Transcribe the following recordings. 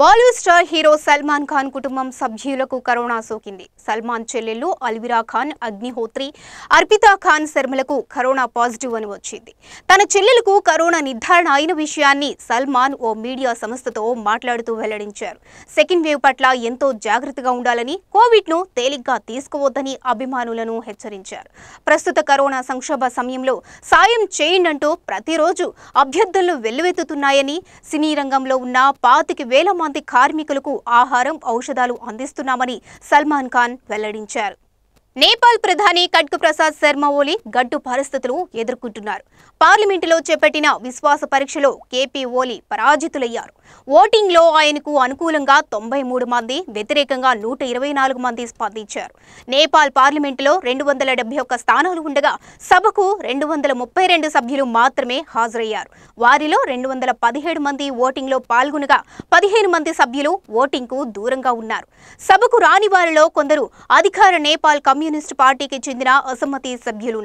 Bollywood star hero Salman Khan కుటుంబం సభ్యులకు corona సోకింది సల్మాన్ చెల్లెలు అల్విరా ఖాన్ అగ్నిహోత్రి అర్పితా ఖాన్ శర్మలకు కరోనా పాజిటివ్ అని వచ్చింది తన చెల్లెలకు కరోనా నిర్ధారణ అయిన విషయాన్ని సల్మాన్ ఓ మీడియా సంస్థతో మాట్లాడుతూ వెల్లడించారు సెకండ్ వేవ్ పట్ల ఎంతో జాగ్రత్తగా ఉండాలని కోవిడ్ ను తేలిగ్గా తీసుకోవద్దని అభిమానులను హెచ్చరించారు ప్రస్తుత కరోనా సంక్షోభ సమయంలో సాయం చేయండి అంటూ ప్రతిరోజు అభ్యర్థులు వెల్లువెత్తుతున్నాయని సినీ రంగంలో ఉన్న పాతికి వేల మంది కార్మికులకు ఆహారం ఔషధాలు అందిస్తున్నామని సల్మాన్ ఖాన్ వెల్లడించారు నేపాల్ ప్రధాని కట్కు ప్రసాద్ శర్మ ఓలి గడ్డు పరిస్థితులు ఎదుర్కొంటున్నారు పార్లమెంటులో చేపట్టిన విశ్వాస పరీక్షలో కేపీ ఓలి పరాజితులయ్యారు ఓటింగ్లో ఆయనకు అనుకూలంగా తొంభై మూడు మంది వ్యతిరేకంగా నూట ఇరవై నాలుగు మంది స్పందించారు నేపాల్ పార్లమెంటులో రెండు వందల ఒక్క స్థానాలు ఉండగా సభకు రెండు వందల ముప్పై రెండు సభ్యులు మాత్రమే హాజరయ్యారు వారిలో రెండు వందల పదిహేడు మంది ఓటింగ్లో పాల్గొనగా పదిహేను మంది సభ్యులు ఓటింగ్కు దూరంగా ఉన్నారు సభకు రాని వారిలో కొందరు అధికార నేపాల్ కమ్యూ कम्यूनस्ट पार्टी की चंद्र असम्मति सभ्यु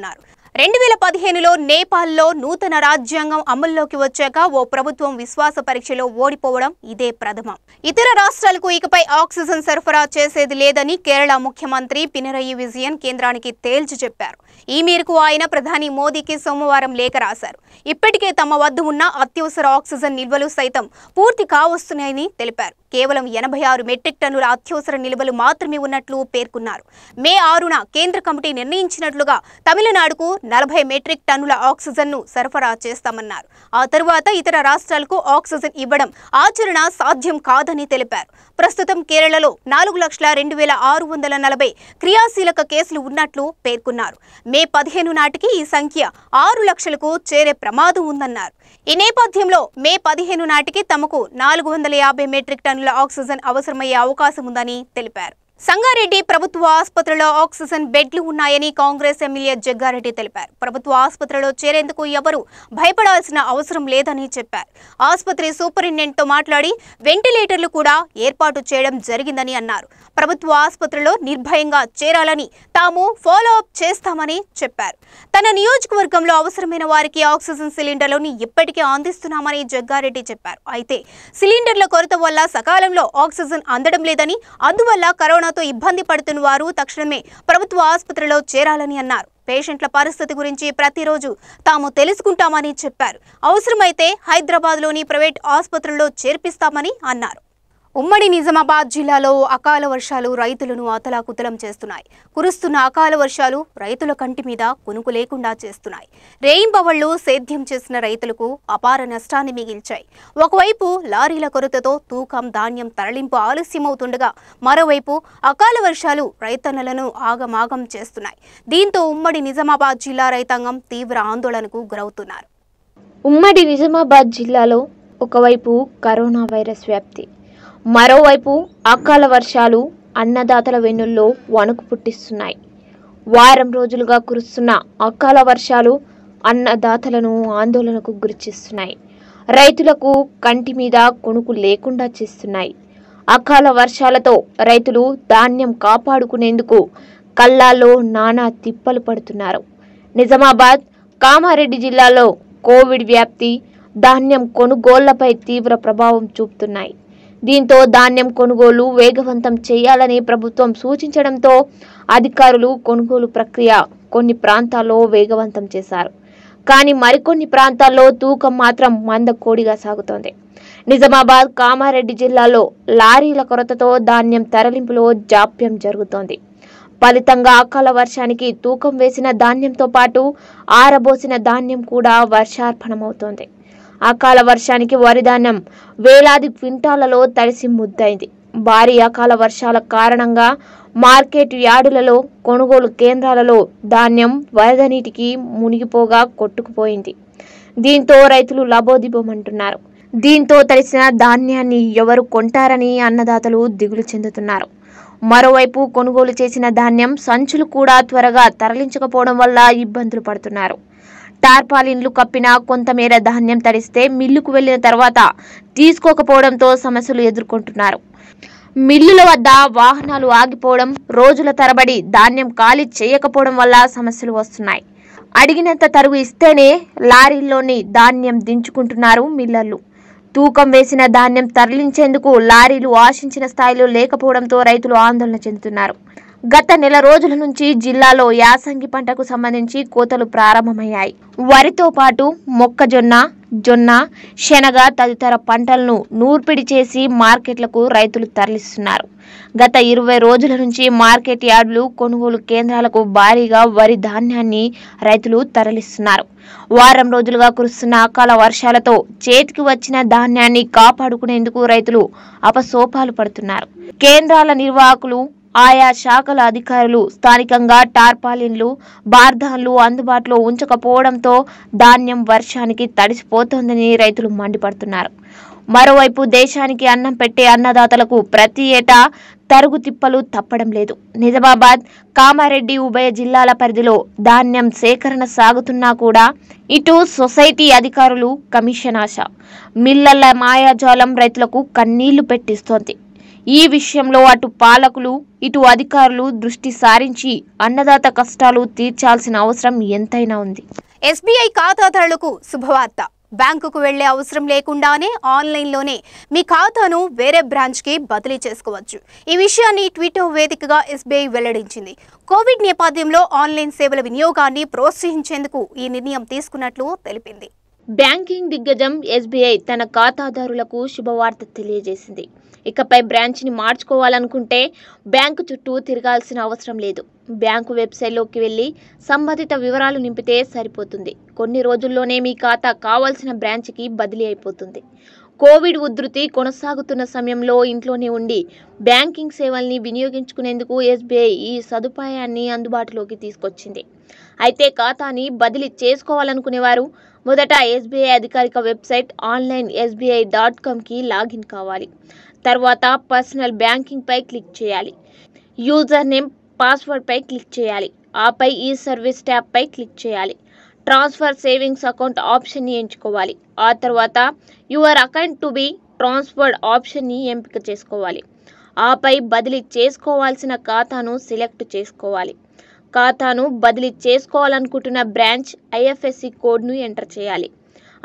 రెండు వేల పదిహేనులో నేపాల్లో నూతన రాజ్యాంగం అమల్లోకి వచ్చాక ఓ ప్రభుత్వం విశ్వాస పరీక్షలో ఓడిపోవడం ఇదే ప్రథమం ఇతర రాష్ట్రాలకు ఇకపై ఆక్సిజన్ సరఫరా చేసేది లేదని కేరళ ముఖ్యమంత్రి పినరయి విజయన్ కేంద్రానికి తేల్చి చెప్పారు ఈ మేరకు ఆయన ప్రధాని మోదీకి సోమవారం లేఖ రాశారు ఇప్పటికే తమ వద్ద ఉన్న అత్యవసర ఆక్సిజన్ నిల్వలు సైతం పూర్తి కావస్తున్నాయని తెలిపారు కేవలం ఎనభై ఆరు మెట్రిక్ టన్నుల అత్యవసర నిల్వలు మాత్రమే ఉన్నట్లు పేర్కొన్నారు మే ఆరున కేంద్ర కమిటీ నిర్ణయించినట్లుగా తమిళనాడుకు నలభై మెట్రిక్ టన్నుల ఆక్సిజన్ను సరఫరా చేస్తామన్నారు ఆ తరువాత ఇతర రాష్ట్రాలకు ఆక్సిజన్ ఇవ్వడం ఆచరణ సాధ్యం కాదని తెలిపారు ప్రస్తుతం కేరళలో నాలుగు లక్షల రెండు వేల ఆరు వందల నలభై క్రియాశీలక కేసులు ఉన్నట్లు పేర్కొన్నారు మే పదిహేను నాటికి ఈ సంఖ్య ఆరు లక్షలకు చేరే ప్రమాదం ఉందన్నారు ఈ నేపథ్యంలో మే పదిహేను నాటికి తమకు నాలుగు వందల యాభై మెట్రిక్ టన్నుల ఆక్సిజన్ అవసరమయ్యే అవకాశం ఉందని తెలిపారు సంగారెడ్డి ప్రభుత్వ ఆసుపత్రిలో ఆక్సిజన్ బెడ్లు ఉన్నాయని కాంగ్రెస్ ఎమ్మెల్యే జగ్గారెడ్డి తెలిపారు ప్రభుత్వ ఆసుపత్రిలో చేరేందుకు ఎవరు భయపడాల్సిన అవసరం లేదని చెప్పారు ఆసుపత్రి సూపరింటెండెంట్తో మాట్లాడి వెంటిలేటర్లు కూడా ఏర్పాటు చేయడం జరిగిందని అన్నారు ప్రభుత్వ ఆసుపత్రిలో నిర్భయంగా చేరాలని తాము ఫాలో అప్ చేస్తామని చెప్పారు తన నియోజకవర్గంలో అవసరమైన వారికి ఆక్సిజన్ సిలిండర్లను ఇప్పటికే అందిస్తున్నామని జగ్గారెడ్డి చెప్పారు అయితే సిలిండర్ల కొరత వల్ల సకాలంలో ఆక్సిజన్ అందడం లేదని అందువల్ల కరోనాతో ఇబ్బంది పడుతున్న వారు తక్షణమే ప్రభుత్వ ఆసుపత్రిలో చేరాలని అన్నారు పేషెంట్ల పరిస్థితి గురించి ప్రతిరోజు తాము తెలుసుకుంటామని చెప్పారు అవసరమైతే హైదరాబాద్లోని ప్రైవేట్ ఆసుపత్రుల్లో చేర్పిస్తామని అన్నారు ఉమ్మడి నిజామాబాద్ జిల్లాలో అకాల వర్షాలు రైతులను అతలాకుతలం చేస్తున్నాయి కురుస్తున్న అకాల వర్షాలు రైతుల కంటి మీద కొనుకు లేకుండా చేస్తున్నాయి రేయింబవళ్లు సేద్యం చేసిన రైతులకు అపార నష్టాన్ని మిగిల్చాయి ఒకవైపు లారీల కొరతతో తూకం ధాన్యం తరలింపు ఆలస్యమవుతుండగా మరోవైపు అకాల వర్షాలు రైతన్నలను ఆగమాగం చేస్తున్నాయి దీంతో ఉమ్మడి నిజామాబాద్ జిల్లా రైతాంగం తీవ్ర ఆందోళనకు గురవుతున్నారు ఉమ్మడి నిజామాబాద్ జిల్లాలో ఒకవైపు కరోనా వైరస్ వ్యాప్తి మరోవైపు అకాల వర్షాలు అన్నదాతల వెన్నుల్లో వణుకు పుట్టిస్తున్నాయి వారం రోజులుగా కురుస్తున్న అకాల వర్షాలు అన్నదాతలను ఆందోళనకు గురిచేస్తున్నాయి రైతులకు కంటి మీద కొనుకు లేకుండా చేస్తున్నాయి అకాల వర్షాలతో రైతులు ధాన్యం కాపాడుకునేందుకు కళ్ళాల్లో నానా తిప్పలు పడుతున్నారు నిజామాబాద్ కామారెడ్డి జిల్లాలో కోవిడ్ వ్యాప్తి ధాన్యం కొనుగోళ్లపై తీవ్ర ప్రభావం చూపుతున్నాయి దీంతో ధాన్యం కొనుగోలు వేగవంతం చేయాలని ప్రభుత్వం సూచించడంతో అధికారులు కొనుగోలు ప్రక్రియ కొన్ని ప్రాంతాల్లో వేగవంతం చేశారు కానీ మరికొన్ని ప్రాంతాల్లో తూకం మాత్రం మందకోడిగా సాగుతోంది నిజామాబాద్ కామారెడ్డి జిల్లాలో లారీల కొరతతో ధాన్యం తరలింపులో జాప్యం జరుగుతోంది ఫలితంగా అకాల వర్షానికి తూకం వేసిన ధాన్యంతో పాటు ఆరబోసిన ధాన్యం కూడా వర్షార్పణమవుతోంది అకాల వర్షానికి వరిధాన్యం వేలాది క్వింటాలలో తడిసి ముద్దైంది భారీ అకాల వర్షాల కారణంగా మార్కెట్ యార్డులలో కొనుగోలు కేంద్రాలలో ధాన్యం వరద నీటికి మునిగిపోగా కొట్టుకుపోయింది దీంతో రైతులు లబోదిబోమంటున్నారు దీంతో తడిసిన ధాన్యాన్ని ఎవరు కొంటారని అన్నదాతలు దిగులు చెందుతున్నారు మరోవైపు కొనుగోలు చేసిన ధాన్యం సంచులు కూడా త్వరగా తరలించకపోవడం వల్ల ఇబ్బందులు పడుతున్నారు టార్పాలిన్లు కప్పిన కొంతమేర ధాన్యం తడిస్తే మిల్లుకు వెళ్లిన తర్వాత తీసుకోకపోవడంతో సమస్యలు ఎదుర్కొంటున్నారు మిల్లుల వద్ద వాహనాలు ఆగిపోవడం రోజుల తరబడి ధాన్యం ఖాళీ చేయకపోవడం వల్ల సమస్యలు వస్తున్నాయి అడిగినంత తరుగు ఇస్తేనే లారీల్లోని ధాన్యం దించుకుంటున్నారు మిల్లర్లు తూకం వేసిన ధాన్యం తరలించేందుకు లారీలు ఆశించిన స్థాయిలో లేకపోవడంతో రైతులు ఆందోళన చెందుతున్నారు గత నెల రోజుల నుంచి జిల్లాలో యాసంగి పంటకు సంబంధించి కోతలు ప్రారంభమయ్యాయి వరితో పాటు మొక్కజొన్న జొన్న శనగ తదితర పంటలను నూర్పిడి చేసి మార్కెట్లకు రైతులు తరలిస్తున్నారు గత ఇరవై రోజుల నుంచి మార్కెట్ యార్డులు కొనుగోలు కేంద్రాలకు భారీగా వరి ధాన్యాన్ని రైతులు తరలిస్తున్నారు వారం రోజులుగా కురుస్తున్న అకాల వర్షాలతో చేతికి వచ్చిన ధాన్యాన్ని కాపాడుకునేందుకు రైతులు అపసోపాలు పడుతున్నారు కేంద్రాల నిర్వాహకులు ఆయా శాఖల అధికారులు స్థానికంగా టార్పాలిన్లు బార్ధాన్లు అందుబాటులో ఉంచకపోవడంతో ధాన్యం వర్షానికి తడిసిపోతోందని రైతులు మండిపడుతున్నారు మరోవైపు దేశానికి అన్నం పెట్టే అన్నదాతలకు ప్రతి ఏటా తరుగు తిప్పలు తప్పడం లేదు నిజామాబాద్ కామారెడ్డి ఉభయ జిల్లాల పరిధిలో ధాన్యం సేకరణ సాగుతున్నా కూడా ఇటు సొసైటీ అధికారులు కమిషన్ ఆశ మిల్లల మాయాజాలం రైతులకు కన్నీళ్లు పెట్టిస్తోంది ఈ విషయంలో అటు పాలకులు ఇటు అధికారులు దృష్టి సారించి అన్నదాత కష్టాలు తీర్చాల్సిన అవసరం ఎంతైనా ఉంది ఎస్బీఐ ఖాతాదారులకు శుభవార్త బ్యాంకుకు వెళ్లే అవసరం లేకుండానే ఆన్లైన్లోనే మీ ఖాతాను వేరే బ్రాంచ్కి బదిలీ చేసుకోవచ్చు ఈ విషయాన్ని ట్విట్టర్ వేదికగా ఎస్బీఐ వెల్లడించింది కోవిడ్ నేపథ్యంలో ఆన్లైన్ సేవల వినియోగాన్ని ప్రోత్సహించేందుకు ఈ నిర్ణయం తీసుకున్నట్లు తెలిపింది బ్యాంకింగ్ దిగ్గజం ఎస్బీఐ తన ఖాతాదారులకు శుభవార్త తెలియజేసింది ఇకపై బ్రాంచ్ని మార్చుకోవాలనుకుంటే బ్యాంకు చుట్టూ తిరగాల్సిన అవసరం లేదు బ్యాంకు వెబ్సైట్లోకి వెళ్ళి సంబంధిత వివరాలు నింపితే సరిపోతుంది కొన్ని రోజుల్లోనే మీ ఖాతా కావాల్సిన బ్రాంచ్కి బదిలీ అయిపోతుంది కోవిడ్ ఉధృతి కొనసాగుతున్న సమయంలో ఇంట్లోనే ఉండి బ్యాంకింగ్ సేవల్ని వినియోగించుకునేందుకు ఎస్బీఐ ఈ సదుపాయాన్ని అందుబాటులోకి తీసుకొచ్చింది అయితే ఖాతాని బదిలీ చేసుకోవాలనుకునేవారు మొదట ఎస్బీఐ అధికారిక వెబ్సైట్ ఆన్లైన్ ఎస్బీఐ డాట్ కామ్కి లాగిన్ కావాలి తర్వాత పర్సనల్ బ్యాంకింగ్పై క్లిక్ చేయాలి యూజర్ నేమ్ పాస్వర్డ్పై క్లిక్ చేయాలి ఆపై ఈ సర్వీస్ ట్యాబ్పై క్లిక్ చేయాలి ట్రాన్స్ఫర్ సేవింగ్స్ అకౌంట్ ఆప్షన్ని ఎంచుకోవాలి ఆ తర్వాత your account to be transferred ఆప్షన్ని ఎంపిక చేసుకోవాలి ఆపై బదిలీ చేసుకోవాల్సిన ఖాతాను సెలెక్ట్ చేసుకోవాలి ఖాతాను బదిలీ చేసుకోవాలనుకుంటున్న బ్రాంచ్ ఐఎఫ్ఎస్సి కోడ్ను ఎంటర్ చేయాలి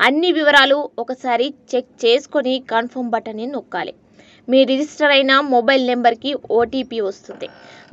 అన్ని వివరాలు ఒకసారి చెక్ చేసుకొని కన్ఫర్మ్ బటన్ని నొక్కాలి మీ రిజిస్టర్ అయిన మొబైల్ నెంబర్కి ఓటీపీ వస్తుంది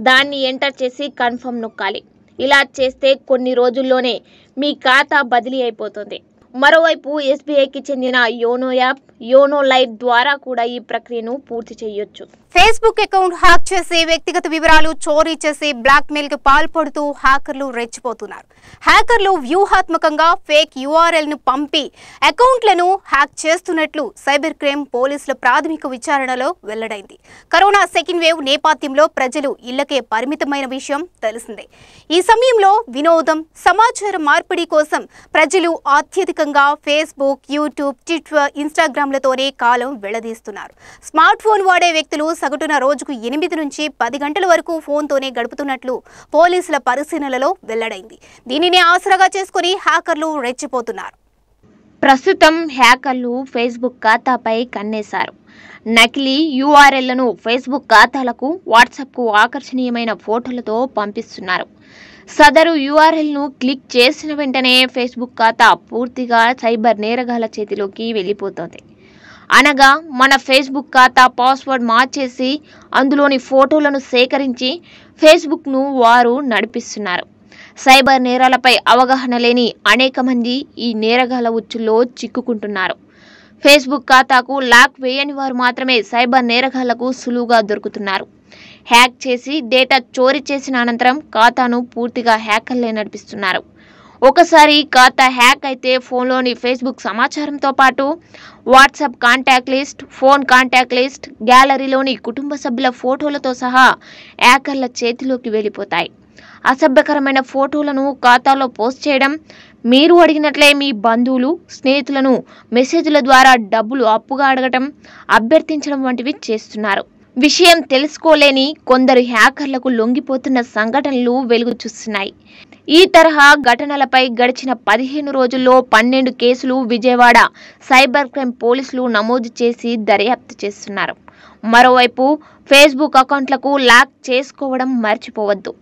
దాన్ని ఎంటర్ చేసి కన్ఫర్మ్ నొక్కాలి ఇలా చేస్తే కొన్ని రోజుల్లోనే మీ ఖాతా బదిలీ అయిపోతుంది మరోవైపు ఎస్బీఐకి చెందిన యోనో యాప్ యోనో లైట్ ద్వారా కూడా ఈ ప్రక్రియను పూర్తి చేయొచ్చు ఫేస్బుక్ అకౌంట్ హ్యాక్ చేసి వ్యక్తిగత వివరాలు చోరీ చేసి బ్లాక్ మెయిల్ కి పాల్పడుతూ హ్యాకర్లు రెచ్చిపోతున్నారు హ్యాకర్లు వ్యూహాత్మకంగా ఫేక్ యుఆర్ఎల్ ను పంపి అకౌంట్లను హ్యాక్ చేస్తున్నట్లు సైబర్ క్రైమ్ పోలీసుల ప్రాథమిక విచారణలో వెల్లడైంది కరోనా సెకండ్ వేవ్ నేపథ్యంలో ప్రజలు ఇళ్లకే పరిమితమైన విషయం తెలిసిందే ఈ సమయంలో వినోదం సమాచార మార్పిడి కోసం ప్రజలు అత్యధికంగా ఫేస్బుక్ యూట్యూబ్ ట్విట్టర్ ఇన్స్టాగ్రామ్ ఫోన్లతోనే కాలం వెళ్లదీస్తున్నారు స్మార్ట్ ఫోన్ వాడే వ్యక్తులు సగటున రోజుకు ఎనిమిది నుంచి పది గంటల వరకు ఫోన్తోనే గడుపుతున్నట్లు పోలీసుల పరిశీలనలో వెల్లడైంది దీనిని ఆసరాగా చేసుకుని హ్యాకర్లు రెచ్చిపోతున్నారు ప్రస్తుతం హ్యాకర్లు ఫేస్బుక్ ఖాతాపై కన్నేశారు నకిలీ యూఆర్ఎల్లను ఫేస్బుక్ ఖాతాలకు వాట్సాప్కు ఆకర్షణీయమైన ఫోటోలతో పంపిస్తున్నారు సదరు యూఆర్ఎల్ను క్లిక్ చేసిన వెంటనే ఫేస్బుక్ ఖాతా పూర్తిగా సైబర్ నేరగాల చేతిలోకి వెళ్ళిపోతుంది అనగా మన ఫేస్బుక్ ఖాతా పాస్వర్డ్ మార్చేసి అందులోని ఫోటోలను సేకరించి ఫేస్బుక్ను వారు నడిపిస్తున్నారు సైబర్ నేరాలపై అవగాహన లేని అనేక మంది ఈ నేరగాల ఉచ్చులో చిక్కుకుంటున్నారు ఫేస్బుక్ ఖాతాకు లాక్ వేయని వారు మాత్రమే సైబర్ నేరగాళ్లకు సులువుగా దొరుకుతున్నారు హ్యాక్ చేసి డేటా చోరీ చేసిన అనంతరం ఖాతాను పూర్తిగా హ్యాకర్లే నడిపిస్తున్నారు ఒకసారి ఖాతా హ్యాక్ అయితే ఫోన్లోని ఫేస్బుక్ సమాచారంతో పాటు WhatsApp contact list phone contact list గ్యాలరీలోని కుటుంబ సభ్యుల ఫోటోలతో సహా హ్యాకర్ల చేతిలోకి వెళ్ళిపోతాయి అసభ్యకరమైన ఫోటోలను ఖాతాలో పోస్ట్ చేయడం మీరు అడిగినట్లే మీ బంధువులు స్నేహితులను మెసేజ్ల ద్వారా డబ్బులు అప్పుగా అడగటం అభ్యర్థించడం వంటివి చేస్తున్నారు విషయం తెలుసుకోలేని కొందరు హ్యాకర్లకు లొంగిపోతున్న సంఘటనలు వెలుగు చూస్తున్నాయి ఈ తరహా ఘటనలపై గడిచిన పదిహేను రోజుల్లో పన్నెండు కేసులు విజయవాడ సైబర్ క్రైమ్ పోలీసులు నమోదు చేసి దర్యాప్తు చేస్తున్నారు మరోవైపు ఫేస్బుక్ అకౌంట్లకు లాక్ చేసుకోవడం మర్చిపోవద్దు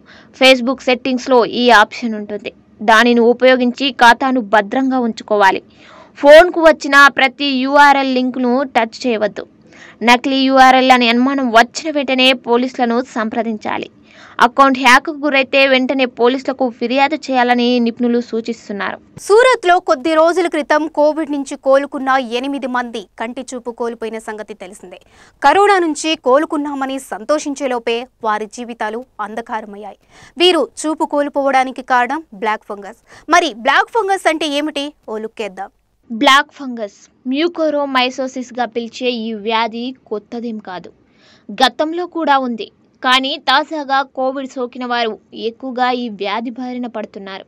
ఫేస్బుక్ సెట్టింగ్స్లో ఈ ఆప్షన్ ఉంటుంది దానిని ఉపయోగించి ఖాతాను భద్రంగా ఉంచుకోవాలి ఫోన్కు వచ్చిన ప్రతి యూఆర్ఎల్ లింక్ను టచ్ చేయవద్దు నకిలీ యూఆర్ఎల్ అని అనుమానం వచ్చిన వెంటనే పోలీసులను సంప్రదించాలి అకౌంట్ హ్యాక్ గురైతే వెంటనే పోలీసులకు ఫిర్యాదు చేయాలని నిపుణులు సూచిస్తున్నారు సూరత్ లో కొద్ది రోజుల క్రితం కోవిడ్ నుంచి కోలుకున్న ఎనిమిది మంది కంటి చూపు కోల్పోయిన సంగతి తెలిసిందే కరోనా నుంచి కోలుకున్నామని సంతోషించేలోపే వారి జీవితాలు అంధకారమయ్యాయి వీరు చూపు కోల్పోవడానికి కారణం బ్లాక్ ఫంగస్ మరి బ్లాక్ ఫంగస్ అంటే ఏమిటి ఓ లుక్కేద్దాం బ్లాక్ ఫంగస్ మ్యూకోరోమైసోసిస్గా పిలిచే ఈ వ్యాధి కొత్తదేం కాదు గతంలో కూడా ఉంది కానీ తాజాగా కోవిడ్ సోకిన వారు ఎక్కువగా ఈ వ్యాధి బారిన పడుతున్నారు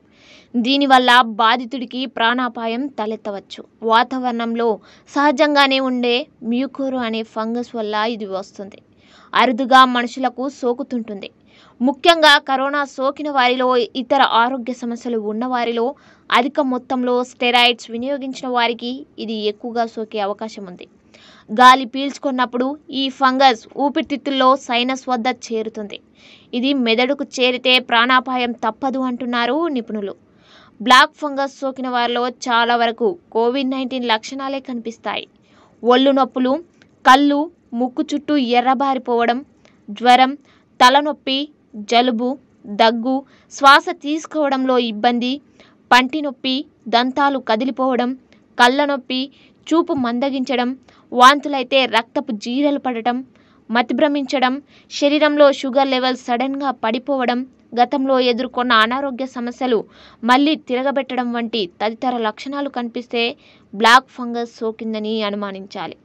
దీనివల్ల బాధితుడికి ప్రాణాపాయం తలెత్తవచ్చు వాతావరణంలో సహజంగానే ఉండే మ్యూకోరో అనే ఫంగస్ వల్ల ఇది వస్తుంది అరుదుగా మనుషులకు సోకుతుంటుంది ముఖ్యంగా కరోనా సోకిన వారిలో ఇతర ఆరోగ్య సమస్యలు ఉన్నవారిలో అధిక మొత్తంలో స్టెరాయిడ్స్ వినియోగించిన వారికి ఇది ఎక్కువగా సోకే అవకాశం ఉంది గాలి పీల్చుకున్నప్పుడు ఈ ఫంగస్ ఊపిరితిత్తుల్లో సైనస్ వద్ద చేరుతుంది ఇది మెదడుకు చేరితే ప్రాణాపాయం తప్పదు అంటున్నారు నిపుణులు బ్లాక్ ఫంగస్ సోకిన వారిలో చాలా వరకు కోవిడ్ నైన్టీన్ లక్షణాలే కనిపిస్తాయి ఒళ్ళు నొప్పులు కళ్ళు ముక్కు చుట్టూ ఎర్రబారిపోవడం జ్వరం తలనొప్పి జలుబు దగ్గు శ్వాస తీసుకోవడంలో ఇబ్బంది పంటి నొప్పి దంతాలు కదిలిపోవడం కళ్ళ నొప్పి చూపు మందగించడం వాంతులైతే రక్తపు జీరలు పడటం మతిభ్రమించడం శరీరంలో షుగర్ లెవెల్ సడన్గా పడిపోవడం గతంలో ఎదుర్కొన్న అనారోగ్య సమస్యలు మళ్ళీ తిరగబెట్టడం వంటి తదితర లక్షణాలు కనిపిస్తే బ్లాక్ ఫంగస్ సోకిందని అనుమానించాలి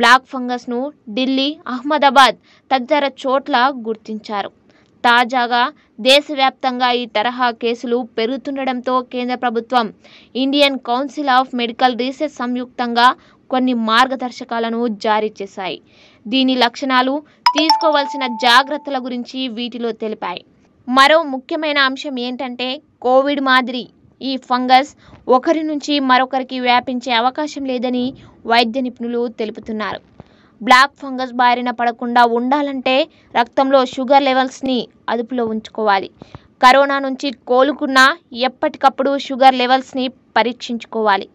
బ్లాక్ ఫంగస్ను ఢిల్లీ అహ్మదాబాద్ తదితర చోట్ల గుర్తించారు తాజాగా దేశవ్యాప్తంగా ఈ తరహా కేసులు పెరుగుతుండటంతో కేంద్ర ప్రభుత్వం Indian council of medical research సంయుక్తంగా కొన్ని మార్గదర్శకాలను జారీ చేశాయి దీని లక్షణాలు తీసుకోవాల్సిన జాగ్రత్తల గురించి వీటిలో తెలిపాయి మరో ముఖ్యమైన అంశం ఏంటంటే కోవిడ్ మాదిరి ఈ ఫంగస్ ఒకరి నుంచి మరొకరికి వ్యాపించే అవకాశం లేదని వైద్య నిపుణులు తెలుపుతున్నారు బ్లాక్ ఫంగస్ బారిన పడకుండా ఉండాలంటే రక్తంలో షుగర్ లెవెల్స్ని అదుపులో ఉంచుకోవాలి కరోనా నుంచి కోలుకున్న ఎప్పటికప్పుడు షుగర్ లెవెల్స్ని పరీక్షించుకోవాలి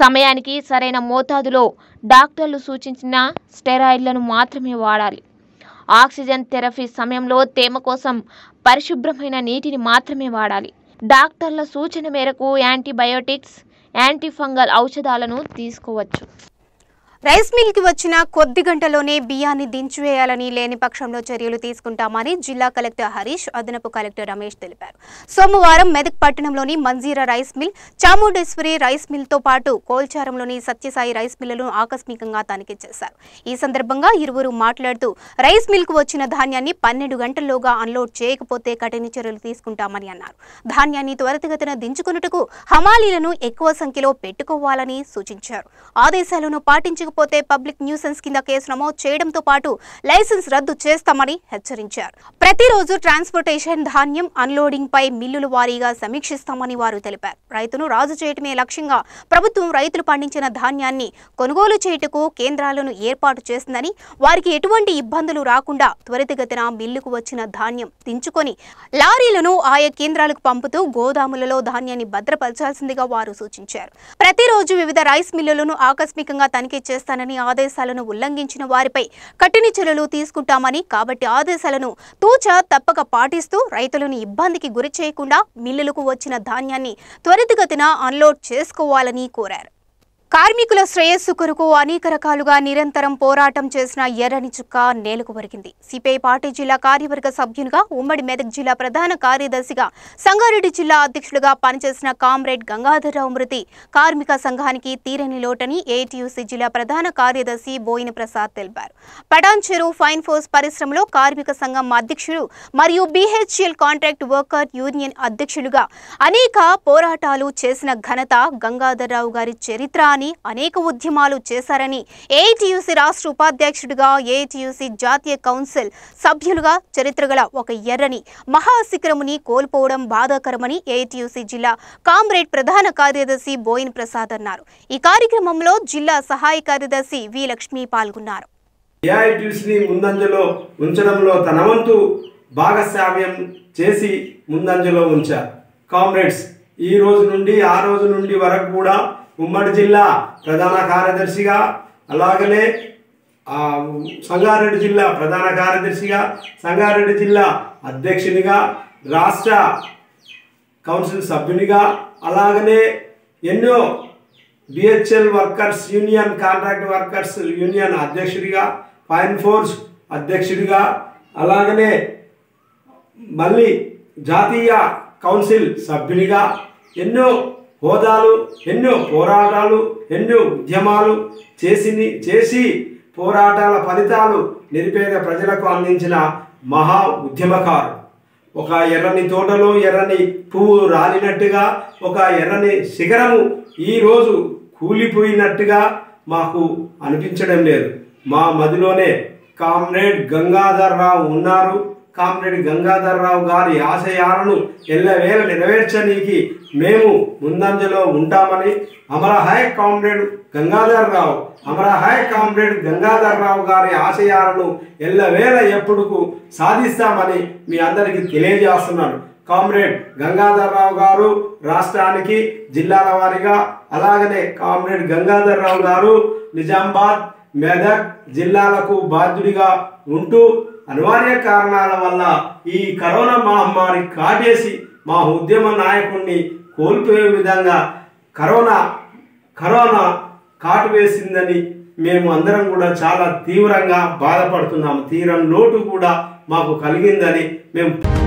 సమయానికి సరైన మోతాదులో డాక్టర్లు సూచించిన స్టెరాయిడ్లను మాత్రమే వాడాలి ఆక్సిజన్ థెరపీ సమయంలో తేమ కోసం పరిశుభ్రమైన నీటిని మాత్రమే వాడాలి డాక్టర్ల సూచన మేరకు యాంటీబయోటిక్స్ యాంటీఫంగల్ ఔషధాలను తీసుకోవచ్చు రైస్ కి వచ్చిన కొద్ది గంటలోనే బియ్యాన్ని దించివేయాలని లేని పక్షంలో చర్యలు తీసుకుంటామని జిల్లా కలెక్టర్ హరీష్ అదనపు కలెక్టర్ రమేష్ తెలిపారు సోమవారం మెదక్ పట్టణంలోని Manjira rice mill Chamundeshwari rice mill తో పాటు కోల్చారంలోని సత్యసాయి రైస్ మిల్లను ఆకస్మికంగా తనిఖీ చేశారు ఈ సందర్భంగా ఇరువురు మాట్లాడుతూ రైస్ మిల్ వచ్చిన ధాన్యాన్ని పన్నెండు గంటల్లోగా అన్లోడ్ చేయకపోతే కఠిన చర్యలు తీసుకుంటామని అన్నారు ధాన్యాన్ని త్వరితగతిన దించుకున్నట్టుకు హమాలీలను ఎక్కువ సంఖ్యలో పెట్టుకోవాలని సూచించారు ఆదేశాలను పాటించక తీసుకోకపోతే పబ్లిక్ న్యూసెన్స్ కింద కేసు నమోదు చేయడంతో పాటు లైసెన్స్ రద్దు చేస్తామని హెచ్చరించారు ప్రతిరోజు ట్రాన్స్పోర్టేషన్ ధాన్యం అన్లోడింగ్ పై మిల్లులు వారీగా సమీక్షిస్తామని వారు తెలిపారు రైతును రాజు చేయటమే లక్ష్యంగా ప్రభుత్వం రైతులు పండించిన ధాన్యాన్ని కొనుగోలు చేయుటకు కేంద్రాలను ఏర్పాటు చేస్తుందని వారికి ఎటువంటి ఇబ్బందులు రాకుండా త్వరితగతిన మిల్లుకు వచ్చిన ధాన్యం దించుకొని లారీలను ఆయా కేంద్రాలకు పంపుతూ గోదాములలో ధాన్యాన్ని భద్రపరచాల్సిందిగా వారు సూచించారు ప్రతిరోజు వివిధ రైస్ మిల్లులను ఆకస్మికంగా తనిఖీ చేసి చేస్తానని ఆదేశాలను ఉల్లంఘించిన వారిపై కఠిన చర్యలు తీసుకుంటామని కాబట్టి ఆదేశాలను తూచ తప్పక పాటిస్తూ రైతులను ఇబ్బందికి గురి చేయకుండా మిల్లులకు వచ్చిన ధాన్యాన్ని త్వరితగతిన అన్లోడ్ చేసుకోవాలని కోరారు కార్మికుల శ్రేయస్సు కొరకు అనేక రకాలుగా నిరంతరం పోరాటం చేసిన ఎర్రని చుక్క నేలకు వరికింది సిపిఐ పార్టీ జిల్లా కార్యవర్గ సభ్యునిగా ఉమ్మడి మెదక్ జిల్లా ప్రధాన కార్యదర్శిగా సంగారెడ్డి జిల్లా అధ్యక్షులుగా పనిచేసిన కామ్రేడ్ గంగాధరరావు మృతి కార్మిక సంఘానికి తీరని లోటని ఏటీయూసీ జిల్లా ప్రధాన కార్యదర్శి బోయిన ప్రసాద్ తెలిపారు పటాన్ చెరువు ఫైన్ ఫోర్స్ పరిశ్రమలో కార్మిక సంఘం అధ్యక్షులు మరియు బీహెచ్ఎల్ కాంట్రాక్ట్ వర్కర్ యూనియన్ అధ్యక్షులుగా అనేక పోరాటాలు చేసిన ఘనత గంగాధరరావు గారి చరిత్ర అని అనేక ఉద్యమాలు చేశారని ఏఐటీయూసీ రాష్ట్ర ఉపాధ్యక్షుడిగా ఏఐటీయూసీ జాతీయ కౌన్సిల్ సభ్యులుగా చరిత్ర ఒక ఎర్రని మహాశిఖరముని కోల్పోవడం బాధాకరమని ఏఐటీయూసీ జిల్లా కామ్రేడ్ ప్రధాన కార్యదర్శి బోయిన్ ప్రసాద్ అన్నారు ఈ కార్యక్రమంలో జిల్లా సహాయ కార్యదర్శి వి లక్ష్మి పాల్గొన్నారు ముందంజలో ఉంచడంలో తన వంతు భాగస్వామ్యం చేసి ముందంజలో ఉంచారు కామ్రేడ్స్ ఈ రోజు నుండి ఆ రోజు నుండి వరకు కూడా ఉమ్మడి జిల్లా ప్రధాన కార్యదర్శిగా అలాగనే సంగారెడ్డి జిల్లా ప్రధాన కార్యదర్శిగా సంగారెడ్డి జిల్లా అధ్యక్షునిగా రాష్ట్ర కౌన్సిల్ సభ్యునిగా అలాగనే ఎన్నో BHEL workers union contract workers union అధ్యక్షుడిగా ఫైన్ ఫోర్స్ అధ్యక్షుడిగా అలాగనే మళ్ళీ జాతీయ కౌన్సిల్ సభ్యునిగా ఎన్నో హోదాలు ఎన్నో పోరాటాలు ఎన్నో ఉద్యమాలు చేసి చేసి పోరాటాల ఫలితాలు నిరుపేద ప్రజలకు అందించిన మహా ఉద్యమకారు ఒక ఎర్రని తోటలో ఎర్రని పువ్వు రాలినట్టుగా ఒక ఎర్రని శిఖరము ఈరోజు కూలిపోయినట్టుగా మాకు అనిపించడం లేదు మా మదిలోనే కామ్రేడ్ గంగాధర్ రావు ఉన్నారు కామ్రేడ్ గంగాధర్రావు గారి ఆశయాలను ఎల్లవేళ నెరవేర్చనీకి మేము ముందంజలో ఉంటామని అమరహాయ్ కామ్రేడ్ గంగాధర్రావు అమరహాయ్ కామ్రేడ్ గంగాధర్రావు గారి ఆశయాలను ఎల్లవేళ ఎప్పుడుకు సాధిస్తామని మీ అందరికీ తెలియజేస్తున్నాను కామ్రేడ్ గంగాధర్రావు గారు రాష్ట్రానికి జిల్లాల వారిగా అలాగనే కామ్రేడ్ గంగాధర్రావు గారు నిజామాబాద్ మెదక్ జిల్లాలకు బాధ్యుడిగా ఉంటూ అనివార్య కారణాల వల్ల ఈ కరోనా మహమ్మారి కాటేసి మా ఉద్యమ నాయకుడిని కోల్పోయే విధంగా కరోనా కరోనా కాటు వేసిందని మేము అందరం కూడా చాలా తీవ్రంగా బాధపడుతున్నాము తీరం లోటు కూడా మాకు కలిగిందని మేము